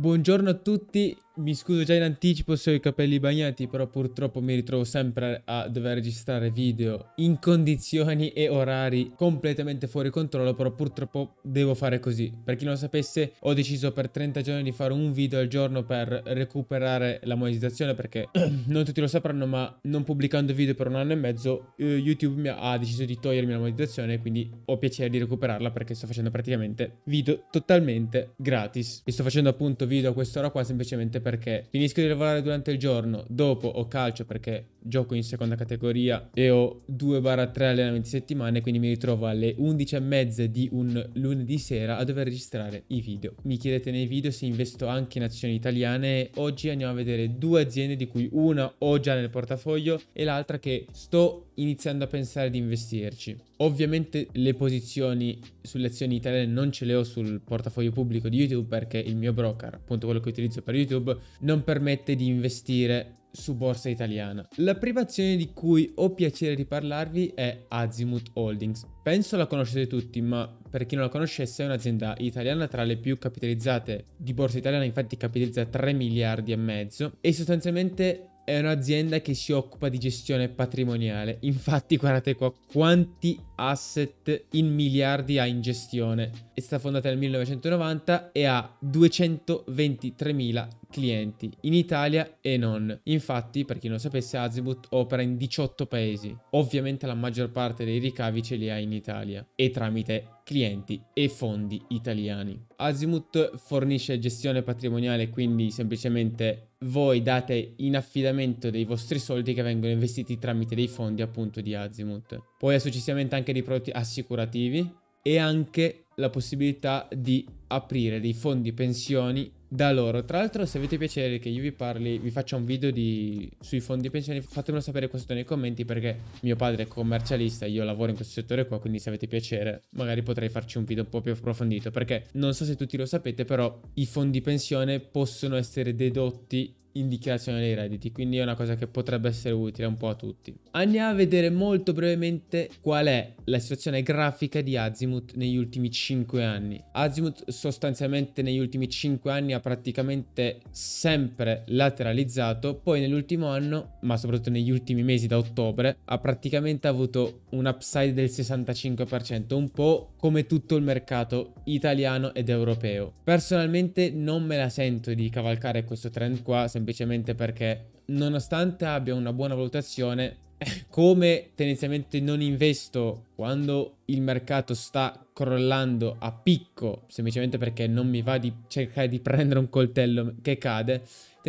Buongiorno a tutti mi scuso già in anticipo se ho i capelli bagnati, però purtroppo mi ritrovo sempre a dover registrare video in condizioni e orari completamente fuori controllo, però purtroppo devo fare così. Per chi non lo sapesse, ho deciso per 30 giorni di fare un video al giorno per recuperare la monetizzazione, perché non tutti lo sapranno, ma non pubblicando video per un anno e mezzo, eh, YouTube ha deciso di togliermi la monetizzazione, quindi ho piacere di recuperarla perché sto facendo praticamente video totalmente gratis. E sto facendo appunto video a quest'ora qua semplicemente per perché finisco di lavorare durante il giorno, dopo ho calcio perché gioco in seconda categoria e ho 2-3 allenamenti settimane, quindi mi ritrovo alle 11 e mezza di un lunedì sera a dover registrare i video. Mi chiedete nei video se investo anche in azioni italiane, oggi andiamo a vedere due aziende di cui una ho già nel portafoglio e l'altra che sto iniziando a pensare di investirci. Ovviamente le posizioni sulle azioni italiane non ce le ho sul portafoglio pubblico di YouTube perché il mio broker, appunto quello che utilizzo per YouTube, non permette di investire su borsa italiana. La prima azione di cui ho piacere di parlarvi è Azimut Holdings. Penso la conoscete tutti, ma per chi non la conoscesse è un'azienda italiana tra le più capitalizzate di borsa italiana, infatti capitalizza 3 miliardi e mezzo e sostanzialmente è un'azienda che si occupa di gestione patrimoniale. Infatti, guardate qua quanti asset in miliardi ha in gestione. È stata fondata nel 1990 e ha 223.000 clienti in Italia e non. Infatti, per chi non sapesse, Azibut opera in 18 paesi. Ovviamente la maggior parte dei ricavi ce li ha in Italia e tramite clienti e fondi italiani. Azimut fornisce gestione patrimoniale, quindi semplicemente voi date in affidamento dei vostri soldi che vengono investiti tramite dei fondi appunto di Azimut. Poi ha successivamente anche dei prodotti assicurativi e anche la possibilità di aprire dei fondi pensioni da loro. Tra l'altro, se avete piacere che io vi parli, vi faccia un video di... sui fondi pensioni, fatemelo sapere qua sotto nei commenti perché mio padre è commercialista e io lavoro in questo settore qua, quindi se avete piacere magari potrei farci un video un po' più approfondito perché non so se tutti lo sapete, però i fondi pensione possono essere dedotti in dichiarazione dei redditi, quindi è una cosa che potrebbe essere utile un po' a tutti. Andiamo a vedere molto brevemente qual è la situazione grafica di Azimuth negli ultimi 5 anni. Azimuth sostanzialmente negli ultimi 5 anni ha praticamente sempre lateralizzato, poi nell'ultimo anno, ma soprattutto negli ultimi mesi da ottobre, ha praticamente avuto un upside del 65%, un po' come tutto il mercato italiano ed europeo. Personalmente non me la sento di cavalcare questo trend qua, sempre semplicemente perché nonostante abbia una buona valutazione, come tendenzialmente non investo quando il mercato sta crollando a picco, semplicemente perché non mi va di cercare di prendere un coltello che cade,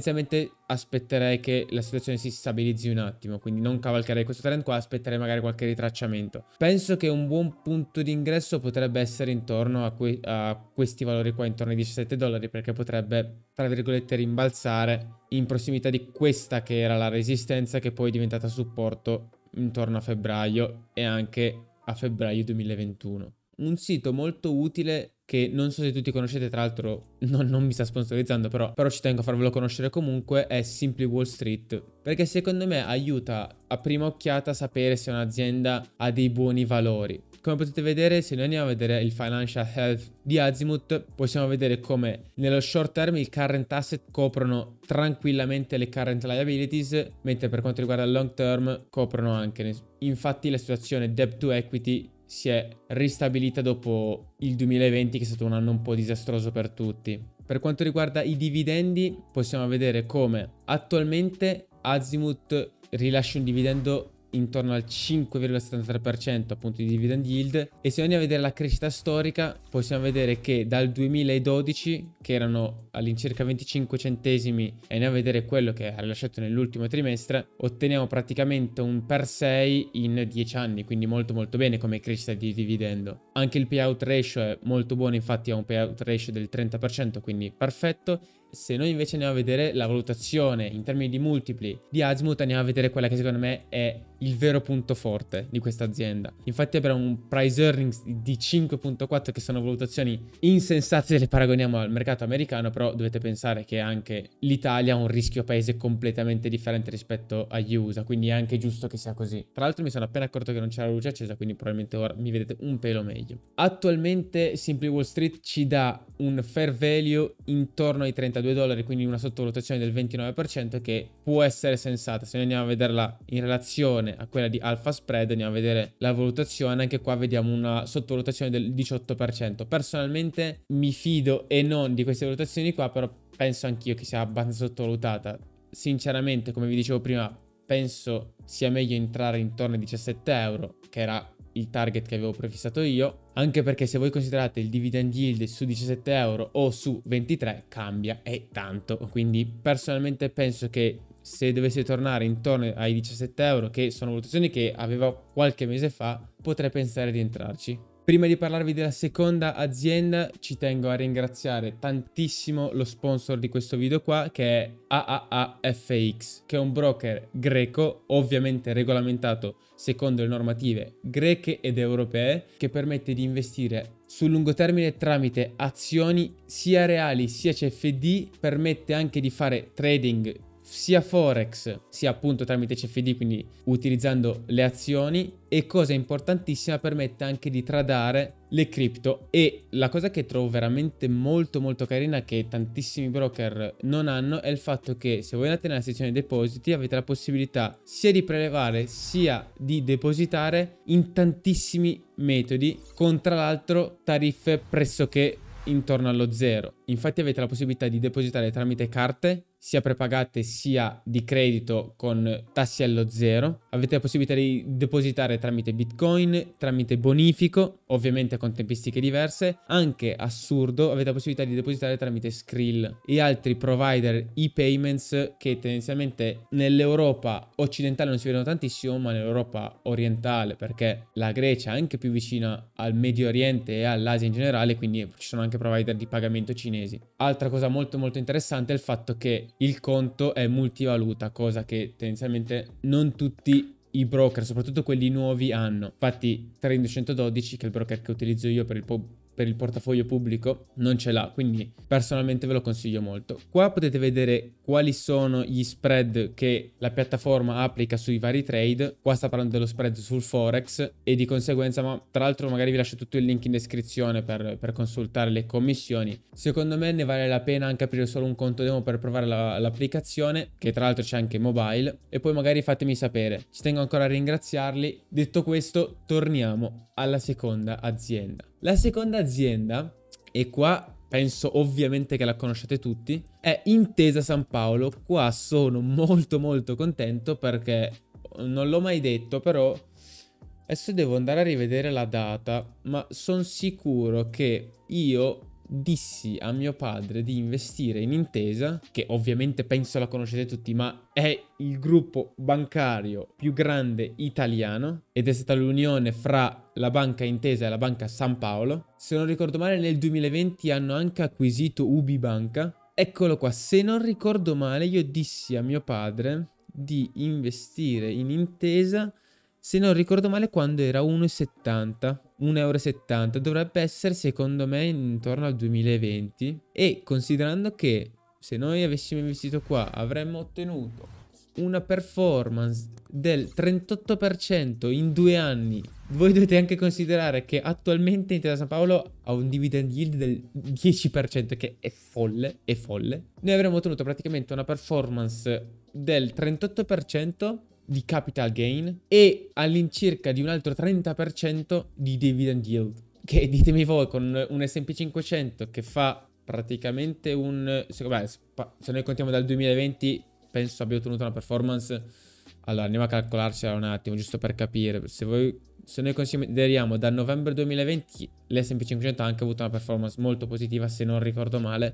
tendenzialmente aspetterei che la situazione si stabilizzi un attimo, quindi non cavalcherei questo trend qua, aspetterei magari qualche ritracciamento. Penso che un buon punto di ingresso potrebbe essere intorno a, que a questi valori qua, intorno ai 17 dollari, perché potrebbe, tra virgolette, rimbalzare in prossimità di questa che era la resistenza che poi è diventata supporto intorno a febbraio e anche a febbraio 2021 un sito molto utile che non so se tutti conoscete, tra l'altro non, non, mi sta sponsorizzando, però, però ci tengo a farvelo conoscere comunque, è Simply Wall Street, perché secondo me aiuta a prima occhiata sapere se un'azienda ha dei buoni valori. Come potete vedere, se noi andiamo a vedere il financial health di Azimut, possiamo vedere come nello short term i current asset coprono tranquillamente le current liabilities, mentre per quanto riguarda il long term coprono anche. Infatti la situazione debt to equity si è ristabilita dopo il 2020 che è stato un anno un po' disastroso per tutti. Per quanto riguarda i dividendi possiamo vedere come attualmente Azimut rilascia un dividendo intorno al 5,73% appunto di dividend yield e se andiamo a vedere la crescita storica possiamo vedere che dal 2012 che erano all'incirca 25 centesimi e andiamo a vedere quello che ha rilasciato nell'ultimo trimestre, otteniamo praticamente un per 6 in 10 anni, quindi molto molto bene come crescita di dividendo. Anche il payout ratio è molto buono, infatti ha un payout ratio del 30%, quindi perfetto. Se noi invece andiamo a vedere la valutazione in termini di multipli di Azmut, andiamo a vedere quella che secondo me è il vero punto forte di questa azienda. Infatti abbiamo un price earnings di 5.4 che sono valutazioni insensate se le paragoniamo al mercato americano, però però dovete pensare che anche l'Italia ha un rischio paese completamente differente rispetto agli USA, quindi è anche giusto che sia così. Tra l'altro mi sono appena accorto che non c'era la luce accesa, quindi probabilmente ora mi vedete un pelo meglio. Attualmente Simply Wall Street ci dà un fair value intorno ai 32 dollari, quindi una sottovalutazione del 29% che può essere sensata. Se noi andiamo a vederla in relazione a quella di Alpha Spread, andiamo a vedere la valutazione, anche qua vediamo una sottovalutazione del 18%. Personalmente mi fido e non di queste valutazioni questione qua però penso anch'io che sia abbastanza sottovalutata. Sinceramente, come vi dicevo prima, penso sia meglio entrare intorno ai 17 euro, che era il target che avevo prefissato io, anche perché se voi considerate il dividend yield su 17 euro o su 23 cambia e tanto, quindi personalmente penso che se dovesse tornare intorno ai 17 euro, che sono valutazioni che avevo qualche mese fa, potrei pensare di entrarci. Prima di parlarvi della seconda azienda ci tengo a ringraziare tantissimo lo sponsor di questo video qua che è AAAFX che è un broker greco ovviamente regolamentato secondo le normative greche ed europee che permette di investire sul lungo termine tramite azioni sia reali sia CFD permette anche di fare trading sia Forex sia appunto tramite CFD, quindi utilizzando le azioni e cosa importantissima permette anche di tradare le cripto e la cosa che trovo veramente molto molto carina che tantissimi broker non hanno è il fatto che se voi andate nella sezione depositi avete la possibilità sia di prelevare sia di depositare in tantissimi metodi con tra l'altro tariffe pressoché intorno allo zero infatti avete la possibilità di depositare tramite carte sia prepagate sia di credito con tassi allo zero. Avete la possibilità di depositare tramite Bitcoin, tramite bonifico, ovviamente con tempistiche diverse. Anche assurdo, avete la possibilità di depositare tramite Skrill e altri provider e-payments che tendenzialmente nell'Europa occidentale non si vedono tantissimo, ma nell'Europa orientale, perché la Grecia è anche più vicina al Medio Oriente e all'Asia in generale, quindi ci sono anche provider di pagamento cinesi. Altra cosa molto molto interessante è il fatto che il conto è multivaluta, cosa che tendenzialmente non tutti i broker, soprattutto quelli nuovi, hanno. Infatti, Trading 212, che è il broker che utilizzo io per il, po- per il portafoglio pubblico non ce l'ha, quindi personalmente ve lo consiglio molto. Qua potete vedere quali sono gli spread che la piattaforma applica sui vari trade, qua sta parlando dello spread sul forex e di conseguenza, ma tra l'altro magari vi lascio tutto il link in descrizione per, per consultare le commissioni. Secondo me ne vale la pena anche aprire solo un conto demo per provare la, l'applicazione, che tra l'altro c'è anche mobile, e poi magari fatemi sapere. Ci tengo ancora a ringraziarli. Detto questo, torniamo alla seconda azienda. La seconda azienda, e qua penso ovviamente che la conoscete tutti, è Intesa San Paolo. Qua sono molto molto contento perché non l'ho mai detto, però adesso devo andare a rivedere la data, ma sono sicuro che io dissi a mio padre di investire in Intesa, che ovviamente penso la conoscete tutti, ma è il gruppo bancario più grande italiano ed è stata l'unione fra la banca Intesa e la banca San Paolo. Se non ricordo male nel 2020 hanno anche acquisito Ubi Banca. Eccolo qua, se non ricordo male io dissi a mio padre di investire in Intesa, se non ricordo male quando era 1,70 1,70€ Dovrebbe essere secondo me intorno al 2020 e considerando che se noi avessimo investito qua avremmo ottenuto una performance del 38% in due anni. Voi dovete anche considerare che attualmente Intesa San Paolo ha un dividend yield del 10% che è folle, è folle. Noi avremmo ottenuto praticamente una performance del 38% di capital gain e all'incirca di un altro 30% di dividend yield. Che ditemi voi, con un SP 500 che fa praticamente un... Se, beh, se noi contiamo dal 2020, penso abbia ottenuto una performance... Allora, andiamo a calcolarcela un attimo, giusto per capire. Se, voi, se noi consideriamo da novembre 2020, l'S&P 500 ha anche avuto una performance molto positiva, se non ricordo male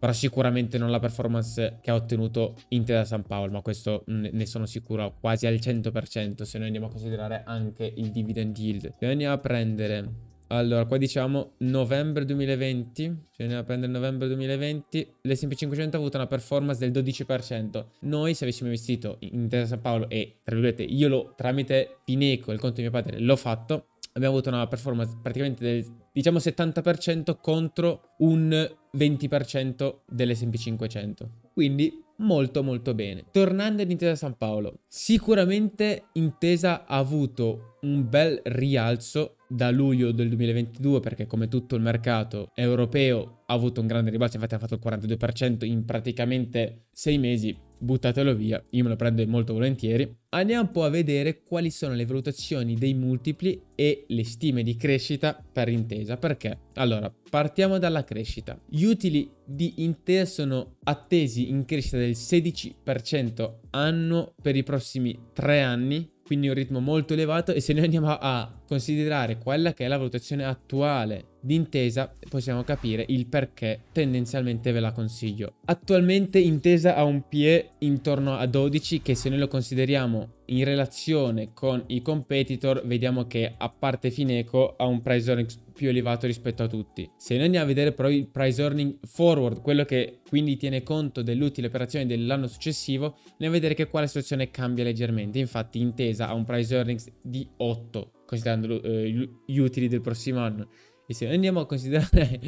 però sicuramente non la performance che ha ottenuto Inter da San Paolo, ma questo ne sono sicuro quasi al 100% se noi andiamo a considerare anche il dividend yield. Se andiamo a prendere allora, qua diciamo novembre 2020, cioè andiamo a prendere novembre 2020, l'S&P 500 ha avuto una performance del 12%. Noi se avessimo investito in Terra San Paolo e, tra virgolette, io lo, tramite Fineco, il conto di mio padre, l'ho fatto, abbiamo avuto una performance praticamente del diciamo 70% contro un 20% delle SP500. Quindi molto molto bene. Tornando ad Intesa San Paolo, sicuramente Intesa ha avuto un bel rialzo da luglio del 2022 perché come tutto il mercato europeo ha avuto un grande ribalzo, infatti ha fatto il 42% in praticamente sei mesi, buttatelo via, io me lo prendo molto volentieri. Andiamo un po' a vedere quali sono le valutazioni dei multipli e le stime di crescita per intesa, perché? Allora, partiamo dalla crescita. Gli utili di intesa sono attesi in crescita del 16% anno per i prossimi tre anni, quindi un ritmo molto elevato e se noi andiamo a considerare quella che è la valutazione attuale D'intesa possiamo capire il perché tendenzialmente ve la consiglio. Attualmente Intesa ha un PE intorno a 12 che se noi lo consideriamo in relazione con i competitor vediamo che a parte Fineco ha un price earnings più elevato rispetto a tutti. Se noi andiamo a vedere però il price earning forward, quello che quindi tiene conto dell'utile operazione dell'anno successivo, andiamo a vedere che qua la situazione cambia leggermente. Infatti Intesa ha un price earnings di 8 considerando eh, gli utili del prossimo anno e se noi andiamo a considerare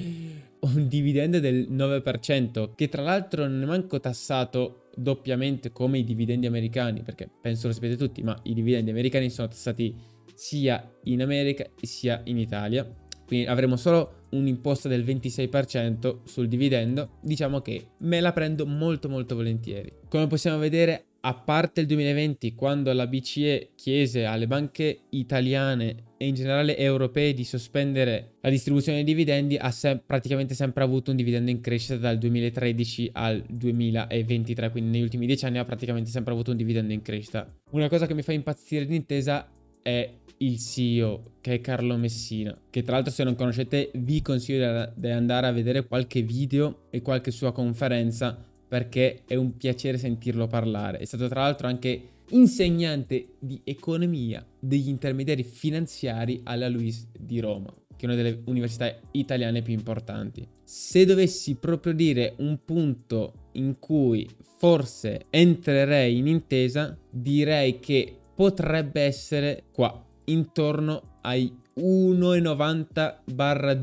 un dividendo del 9%, che tra l'altro non è manco tassato doppiamente come i dividendi americani, perché penso lo sapete tutti, ma i dividendi americani sono tassati sia in America sia in Italia. Quindi avremo solo un'imposta del 26% sul dividendo. Diciamo che me la prendo molto molto volentieri. Come possiamo vedere a parte il 2020, quando la BCE chiese alle banche italiane e in generale europee di sospendere la distribuzione dei dividendi, ha se- praticamente sempre avuto un dividendo in crescita dal 2013 al 2023, quindi negli ultimi dieci anni ha praticamente sempre avuto un dividendo in crescita. Una cosa che mi fa impazzire d'intesa è il CEO, che è Carlo Messina, che tra l'altro se non conoscete vi consiglio di andare a vedere qualche video e qualche sua conferenza perché è un piacere sentirlo parlare. È stato tra l'altro anche insegnante di economia degli intermediari finanziari alla Luis di Roma, che è una delle università italiane più importanti. Se dovessi proprio dire un punto in cui forse entrerei in intesa, direi che potrebbe essere qua, intorno ai 1,90-2 barra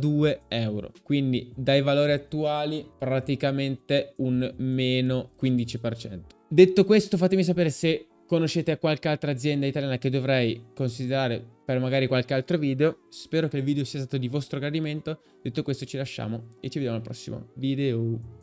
euro. Quindi dai valori attuali praticamente un meno 15%. Detto questo fatemi sapere se conoscete qualche altra azienda italiana che dovrei considerare per magari qualche altro video. Spero che il video sia stato di vostro gradimento. Detto questo ci lasciamo e ci vediamo al prossimo video.